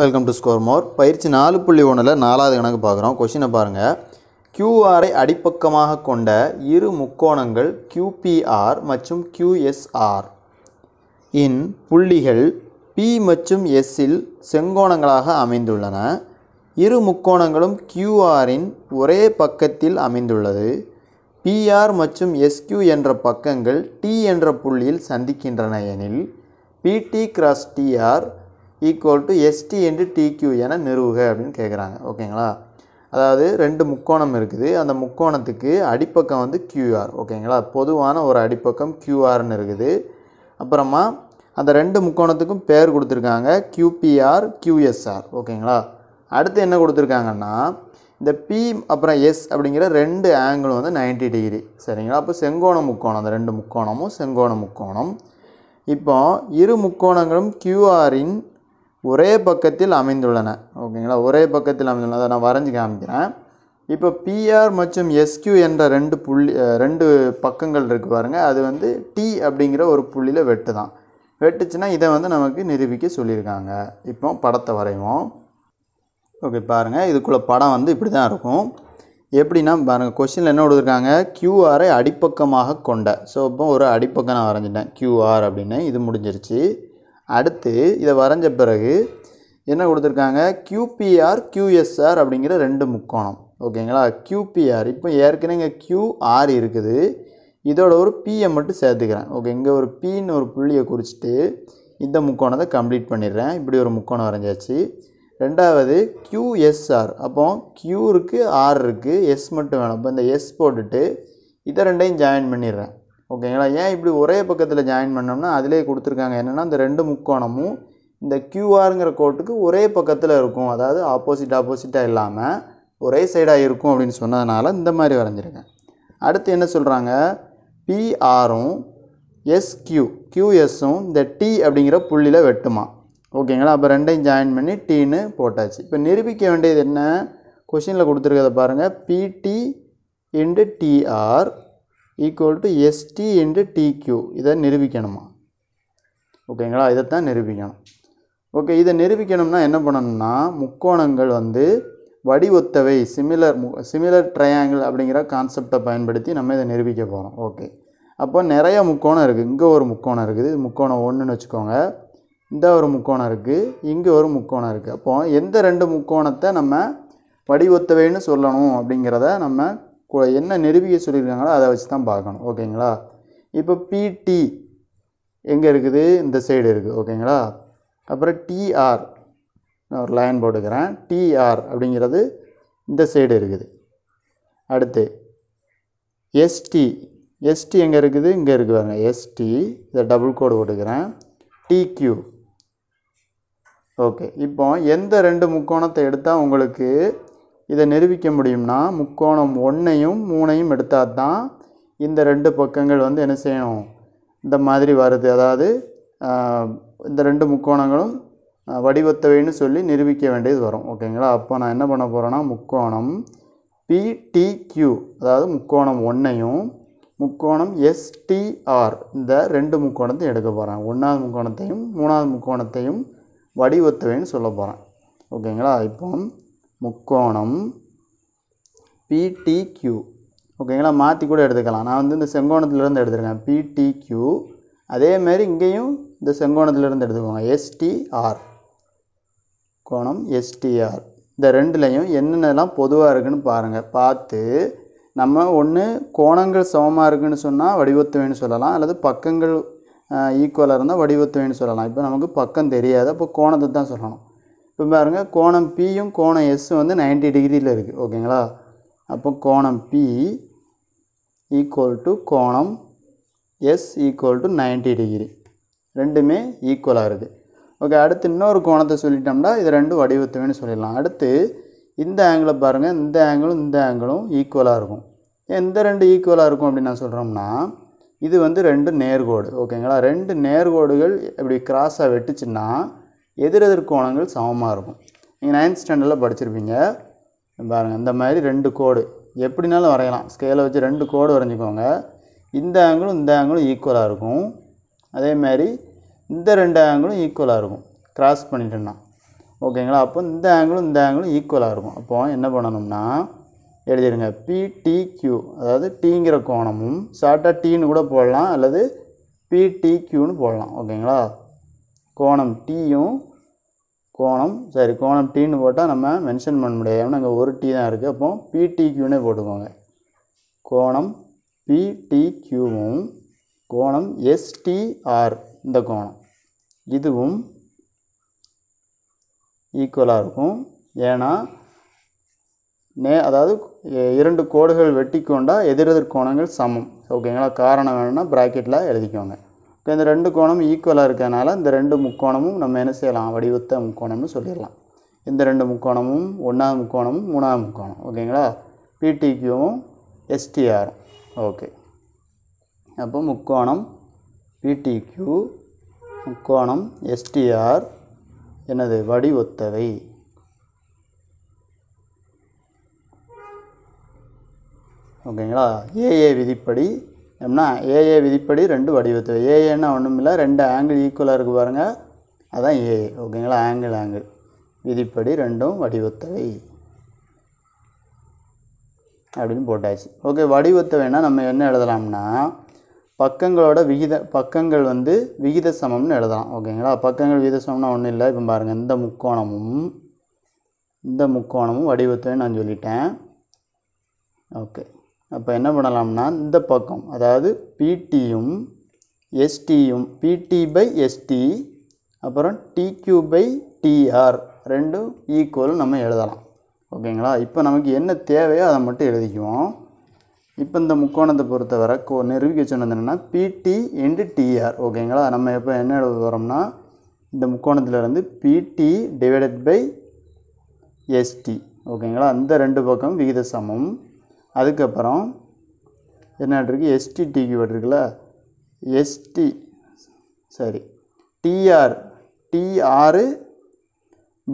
welcome to score more பயிற்சி நாலு புள்ளி ஒன்றில் நாலாவது கணக்கு பார்க்குறோம் கொஷினை பாருங்கள் கியூஆரை அடிப்பக்கமாக கொண்ட இரு முக்கோணங்கள் கியூபிஆர் மற்றும் கியூஎஸ்ஆர் இன் புள்ளிகள் பி மற்றும் எஸ்ஸில் செங்கோணங்களாக அமைந்துள்ளன இரு முக்கோணங்களும் கியூஆரின் ஒரே பக்கத்தில் அமைந்துள்ளது பிஆர் மற்றும் எஸ்கியூ என்ற பக்கங்கள் டி என்ற புள்ளியில் சந்திக்கின்றன எனில் PD cross TR equal to SD என்று டிக்யூ என நிறுவுக அப்படின்னு கேட்குறாங்க ஓகேங்களா அதாவது ரெண்டு முக்கோணம் இருக்குது அந்த முக்கோணத்துக்கு அடிப்பக்கம் வந்து கியூஆர் ஓகேங்களா பொதுவான ஒரு அடிப்பக்கம் கியூஆர்னு இருக்குது அப்புறமா அந்த ரெண்டு முக்கோணத்துக்கும் பேர் கொடுத்துருக்காங்க கியூபிஆர் கியூஎஸ்ஆர் ஓகேங்களா அடுத்து என்ன கொடுத்துருக்காங்கன்னா இந்த பி அப்புறம் எஸ் அப்படிங்கிற ரெண்டு ஆங்கிள் வந்து நைன்டி டிகிரி சரிங்களா அப்போ செங்கோண முக்கோணம் அந்த ரெண்டு முக்கோணமும் செங்கோண முக்கோணம் இப்போ இரு முக்கோணங்களும் கியூஆரின் ஒரே பக்கத்தில் அமைந்துள்ளன ஓகேங்களா ஒரே பக்கத்தில் அமைந்துள்ளன அதை நான் வரைஞ்சி காமிக்கிறேன் இப்போ பிஆர் மற்றும் எஸ்கியூ என்ற ரெண்டு புள்ளி ரெண்டு பக்கங்கள் இருக்குது பாருங்கள் அது வந்து டி அப்படிங்கிற ஒரு புள்ளியில் வெட்டு தான் வெட்டுச்சுன்னா இதை வந்து நமக்கு நிரூபிக்க சொல்லியிருக்காங்க இப்போ படத்தை வரைவோம் ஓகே பாருங்கள் இதுக்குள்ளே படம் வந்து இப்படி தான் இருக்கும் எப்படின்னா பாருங்கள் கொஸ்டினில் என்ன கொடுத்துருக்காங்க கியூஆரை அடிப்பக்கமாக கொண்ட ஸோ இப்போ ஒரு அடிப்பக்கம் நான் வரைஞ்சிட்டேன் கியூஆர் அப்படின்னு இது முடிஞ்சிருச்சு அடுத்து இதை வரைஞ்ச பிறகு என்ன கொடுத்துருக்காங்க கியூபிஆர் கியூஎஸ்ஆர் அப்படிங்கிற ரெண்டு முக்கோணம் ஓகேங்களா கியூபிஆர் இப்போ ஏற்கனவே இங்கே கியூஆர் இருக்குது இதோட ஒரு பியை மட்டும் சேர்த்துக்கிறேன் ஓகே இங்கே ஒரு பின்னு ஒரு புள்ளியை குறிச்சிட்டு இந்த முக்கோணத்தை கம்ப்ளீட் பண்ணிடுறேன் இப்படி ஒரு முக்கோணம் வரைஞ்சாச்சு ரெண்டாவது கியூஎஸ்ஆர் அப்போ கியூ இருக்குது ஆர் இருக்குது எஸ் மட்டும் வேணும் அப்போ இந்த எஸ் போட்டுட்டு இதை ரெண்டையும் ஜாயின் பண்ணிடுறேன் ஓகேங்களா ஏன் இப்படி ஒரே பக்கத்தில் ஜாயின் பண்ணோம்னா அதிலே கொடுத்துருக்காங்க என்னென்னா இந்த ரெண்டு முக்கோணமும் இந்த கியூஆருங்கிற கோட்டுக்கு ஒரே பக்கத்தில் இருக்கும் அதாவது ஆப்போசிட் ஆப்போசிட்டாக இல்லாமல் ஒரே சைடாக இருக்கும் அப்படின்னு சொன்னதுனால இந்த மாதிரி வரைஞ்சிருக்கேன் அடுத்து என்ன சொல்கிறாங்க பிஆரும் எஸ்கியூ கியூஎஸ்ஸும் இந்த டி அப்படிங்கிற புள்ளியில் வெட்டுமா ஓகேங்களா அப்போ ரெண்டையும் ஜாயின் பண்ணி டீன்னு போட்டாச்சு இப்போ நிரூபிக்க வேண்டியது என்ன கொஷினில் கொடுத்துருக்கதை பாருங்கள் PD into TR equal to SD into TQ இதை நிரூபிக்கணுமா ஓகேங்களா இதைத்தான் நிரூபிக்கணும் ஓகே இதை நிரூபிக்கணும்னா என்ன பண்ணணும்னா முக்கோணங்கள் வந்து வடிவொத்தவை சிமிலர் சிமிலர் ட்ரையாங்கிள் அப்படிங்கிற கான்செப்டை பயன்படுத்தி நம்ம இதை நிரூபிக்க போகிறோம் ஓகே அப்போ நிறைய முக்கோணம் இருக்குது இங்கே ஒரு முக்கோணம் இருக்குது முக்கோணம் ஒன்றுன்னு வச்சுக்கோங்க இந்த ஒரு முக்கோணம் இருக்குது இங்கே ஒரு முக்கோணம் இருக்குது அப்போது எந்த ரெண்டு முக்கோணத்தை நம்ம வடிவொத்தவைன்னு சொல்லணும் அப்படிங்கிறத நம்ம என்ன நிரூபிக்க சொல்லியிருக்காங்களோ அதை வச்சு தான் பார்க்கணும் ஓகேங்களா இப்போ பிடி எங்கே இருக்குது இந்த சைடு இருக்குது ஓகேங்களா அப்புறம் டிஆர் நான் ஒரு லைன் போட்டுக்கிறேன் டிஆர் அப்படிங்கிறது இந்த சைடு இருக்குது அடுத்து எஸ்டி எஸ்டி எங்கே இருக்குது இங்கே இருக்குது பாருங்க எஸ்டி இதை டபுள் கோடு போட்டுக்கிறேன் டிக்யூ ஓகே இப்போ எந்த ரெண்டு முக்கோணத்தை எடுத்தால் உங்களுக்கு இதை நிரூபிக்க முடியும்னா முக்கோணம் ஒன்றையும் மூணையும் எடுத்தால் தான் இந்த ரெண்டு பக்கங்கள் வந்து என்ன செய்யணும் இந்த மாதிரி வருது அதாவது இந்த ரெண்டு முக்கோணங்களும் வடிவத்தவைன்னு சொல்லி நிரூபிக்க வேண்டியது வரும் ஓகேங்களா அப்போ நான் என்ன பண்ண போகிறேன்னா முக்கோணம் பிடிக்யூ அதாவது முக்கோணம் ஒன்றையும் முக்கோணம் எஸ்டிஆர் இந்த ரெண்டு முக்கோணத்தையும் எடுக்க போகிறேன் ஒன்றாவது முக்கோணத்தையும் மூணாவது முக்கோணத்தையும் வடிவத்துவைன்னு சொல்ல போகிறேன் ஓகேங்களா இப்போ முக்கோணம் பிடிக்யூ ஓகேங்களா மாற்றி கூட எடுத்துக்கலாம் நான் வந்து இந்த செங்கோணத்திலேருந்து எடுத்துருக்கேன் பிடிக்யூ அதேமாரி இங்கேயும் இந்த செங்கோணத்திலேருந்து எடுத்துக்கோங்க எஸ்டிஆர் கோணம் எஸ்டிஆர் இந்த ரெண்டுலேயும் என்னென்னலாம் பொதுவாக இருக்குதுன்னு பாருங்கள் பார்த்து நம்ம ஒன்று கோணங்கள் சமமாக இருக்குன்னு சொன்னால் வடிவத்துவைன்னு சொல்லலாம் அல்லது பக்கங்கள் ஈக்குவலாக இருந்தால் வடிவத்துவைன்னு சொல்லலாம் இப்போ நமக்கு பக்கம் தெரியாது அப்போ கோணத்தை தான் சொல்லணும் இப்போ பாருங்கள் கோணம் பியும் கோணம் எஸ்ஸும் வந்து நைன்டி டிகிரியில் இருக்குது ஓகேங்களா அப்போ கோணம் பி ஈக்குவல் டு கோணம் S equal to ninety degree ரெண்டுமே ஈக்குவலாக இருக்குது ஓகே அடுத்து இன்னொரு கோணத்தை சொல்லிட்டோம்னா இது ரெண்டும் வடிவத்துவேன்னு சொல்லிடலாம் அடுத்து இந்த ஆங்கிளை பாருங்கள் இந்த ஆங்கிளும் இந்த ஆங்கிளும் ஈக்குவலாக இருக்கும் எந்த ரெண்டு ஈக்குவலாக இருக்கும் அப்படின்னு நான் சொல்கிறோம்னா இது வந்து ரெண்டு நேர்கோடு ஓகேங்களா ரெண்டு நேர்கோடுகள் இப்படி கிராஸாக வெட்டுச்சுன்னா எதிரெதிர் கோணங்கள் சமமாக இருக்கும் நீங்கள் நைன்த் ஸ்டாண்டர்டில் படிச்சிருப்பீங்க பாருங்கள் இந்த மாதிரி ரெண்டு கோடு எப்படினாலும் வரையலாம் ஸ்கேலை வச்சு ரெண்டு கோடு வரைஞ்சிக்கோங்க இந்த ஆங்கிளும் இந்த ஆங்கிளும் ஈக்குவலாக இருக்கும் மாதிரி இந்த ரெண்டு ஆங்கிளும் ஈக்குவலாக இருக்கும் க்ராஸ் பண்ணிட்டோன்னா ஓகேங்களா அப்போ இந்த ஆங்கிளும் இந்த ஆங்கிளும் ஈக்குவலாக இருக்கும் அப்போ என்ன பண்ணணும்னா எழுதிடுங்க பிடிக்யூ அதாவது டீங்கிற கோணமும் ஷார்ட்டாக டீன்னு கூட போடலாம் அல்லது பிடிக்யூன்னு போடலாம் ஓகேங்களா கோணம் டீயும் கோணம் சரி கோணம் டீன்னு போட்டால் நம்ம மென்ஷன் பண்ண முடியாது ஏன்னா அங்கே ஒரு டீ தான் இருக்குது அப்போ பிடிக்யூனே போட்டுக்கோங்க கோணம் பிடிக்யூவும் கோணம் எஸ்டிஆர் இந்த கோணம் இதுவும் ஈக்குவலாக இருக்கும் ஏன்னா நே அதாவது இரண்டு கோடுகள் வெட்டி கொண்டால் எதிரெதிர் கோணங்கள் சமம் ஓகேங்களா காரணம் வேணும்னா ப்ராக்கெட்டில் எழுதிக்கோங்க இப்போ இந்த ரெண்டு கோணமும் ஈக்குவலாக இருக்கிறதுனால இந்த ரெண்டு முக்கோணமும் நம்ம என்ன செய்யலாம் வடிவத்த முக்கோணம்னு சொல்லிடலாம் இந்த ரெண்டு முக்கோணமும் ஒன்றாவது முக்கோணமும் மூணாவது முக்கோணம் ஓகேங்களா பிடிக்யூவும் எஸ்டிஆரும் ஓகே அப்போ முக்கோணம் பிடிக்யூ முக்கோணம் எஸ்டிஆர் எனது வடிவொத்தவை ஓகேங்களா ஏஏ விதிப்படி எப்படின்னா ஏஏ விதிப்படி ரெண்டு வடிவத்து ஏஏன்னா ஒன்றும் இல்லை ரெண்டு ஆங்கிள் ஈக்குவலாக இருக்குது பாருங்கள் அதான் ஏஏ ஓகேங்களா ஆங்கிள் ஆங்கிள் விதிப்படி ரெண்டும் வடிவத்தவை அப்படின்னு போட்டாச்சு ஓகே வடிவத்தவைன்னா நம்ம என்ன எழுதலாம்னா பக்கங்களோட விகித பக்கங்கள் வந்து விகித சமம்னு எழுதலாம் ஓகேங்களா பக்கங்கள் விகித சமம்னா ஒன்றும் இல்லை இப்போ பாருங்கள் இந்த முக்கோணமும் இந்த முக்கோணமும் வடிவத்தையும் நான் சொல்லிட்டேன் ஓகே அப்போ என்ன பண்ணலாம்னா இந்த பக்கம் அதாவது பிடியும் எஸ்டியும் பிடி பை எஸ்டி அப்புறம் டிக்யூ பை டிஆர் ரெண்டும் ஈக்குவலும் நம்ம எழுதலாம் ஓகேங்களா இப்போ நமக்கு என்ன தேவையோ அதை மட்டும் எழுதிக்குவோம் இப்போ இந்த முக்கோணத்தை பொறுத்தவரை கோ நிரூபிக்க சொன்னது என்னென்னா பிடி இன்டு டிஆர் ஓகேங்களா நம்ம இப்போ என்ன எழுத போகிறோம்னா இந்த முக்கோணத்துலேருந்து பிடி டிவைடட் பை எஸ்டி ஓகேங்களா அந்த ரெண்டு பக்கம் விகித சமம் அதுக்கப்புறம் என்ன இருக்குது எஸ்டி டி கீவேர்டு இருக்குல்ல எஸ்டி சரி டிஆர் டிஆர்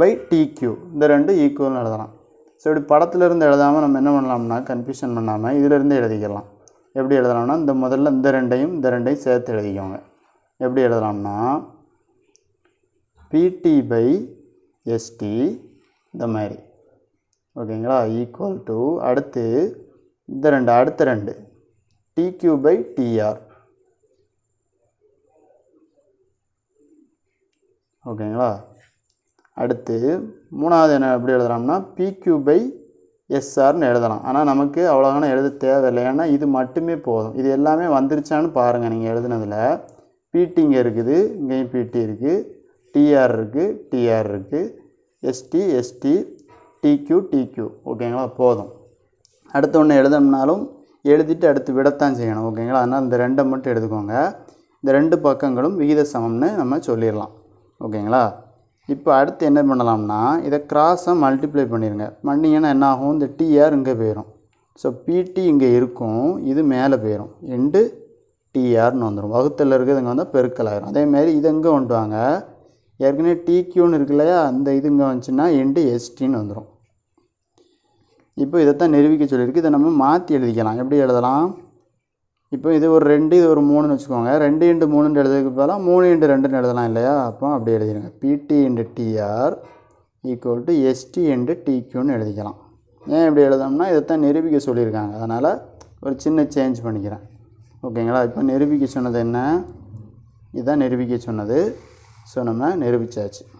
பை டிக்யூ இந்த ரெண்டு ஈக்குவல்னு எழுதலாம் ஸோ இப்படி படத்துலேருந்து எழுதாமல் நம்ம என்ன பண்ணலாம்னா கன்ஃபியூஷன் பண்ணாமல் இதிலேருந்து எழுதிக்கலாம் எப்படி எழுதலாம்னா இந்த முதல்ல இந்த ரெண்டையும் இந்த ரெண்டையும் சேர்த்து எழுதிக்கோங்க எப்படி எழுதலாம்னா பிடி பை எஸ்டி இந்த மாதிரி ஓகேங்களா ஈக்குவல் டு அடுத்து இந்த ரெண்டு அடுத்த ரெண்டு டிக்யூ பை டிஆர் ஓகேங்களா அடுத்து மூணாவது என்ன எப்படி எழுதலாம்னா பிக்யூ பை எஸ்ஆர்னு எழுதலாம் ஆனால் நமக்கு அவ்வளோகான எழுத தேவையில்லை ஏன்னா இது மட்டுமே போதும் இது எல்லாமே வந்துருச்சான்னு பாருங்கள் நீங்கள் எழுதுனதில் பிடி இங்கே இருக்குது இங்கேயும் பிடி இருக்குது டிஆர் இருக்குது டிஆர் இருக்குது எஸ்டி எஸ்டி டிக்யூ டிக்யூ ஓகேங்களா போதும் அடுத்த ஒன்று எழுதணும்னாலும் எழுதிட்டு அடுத்து விடத்தான் செய்யணும் ஓகேங்களா அதனால் இந்த ரெண்டை மட்டும் எடுத்துக்கோங்க இந்த ரெண்டு பக்கங்களும் விகித சமம்னு நம்ம சொல்லிடலாம் ஓகேங்களா இப்போ அடுத்து என்ன பண்ணலாம்னா இதை கிராஸை மல்டிப்ளை பண்ணிடுங்க பண்ணிங்கன்னா என்ன ஆகும் இந்த டிஆர் இங்கே போயிடும் ஸோ பிடி இங்கே இருக்கும் இது மேலே போயிடும் எண்டு டிஆர்னு வந்துடும் வகுத்தில் இருக்கிறது இங்கே வந்தால் பெருக்கல் ஆகிரும் அதேமாரி இது இங்கே வந்துடுவாங்க ஏற்கனவே டிக்யூன்னு இருக்கு இல்லையா அந்த இது இங்கே வந்துச்சுன்னா எண்டு எஸ்டின்னு வந்துடும் இப்போ இதைத்தான் நிரூபிக்க சொல்லியிருக்கு இதை நம்ம மாற்றி எழுதிக்கலாம் எப்படி எழுதலாம் இப்போ இது ஒரு ரெண்டு இது ஒரு மூணுன்னு வச்சுக்கோங்க ரெண்டு இன்ட்டு மூணுன்னு எழுதுக்கு பதிலாக மூணு இன்ட்டு ரெண்டுன்னு எழுதலாம் இல்லையா அப்போ அப்படி எழுதிடுங்க PD into TR equal to SD into டிக்யூன்னு எழுதிக்கலாம் ஏன் இப்படி எழுதோம்னா இதைத்தான் நிரூபிக்க சொல்லியிருக்காங்க அதனால் ஒரு சின்ன சேஞ்ச் பண்ணிக்கிறேன் ஓகேங்களா இப்போ நிரூபிக்க சொன்னது என்ன இதுதான் நிரூபிக்க சொன்னது ஸோ நம்ம நிரூபித்தாச்சு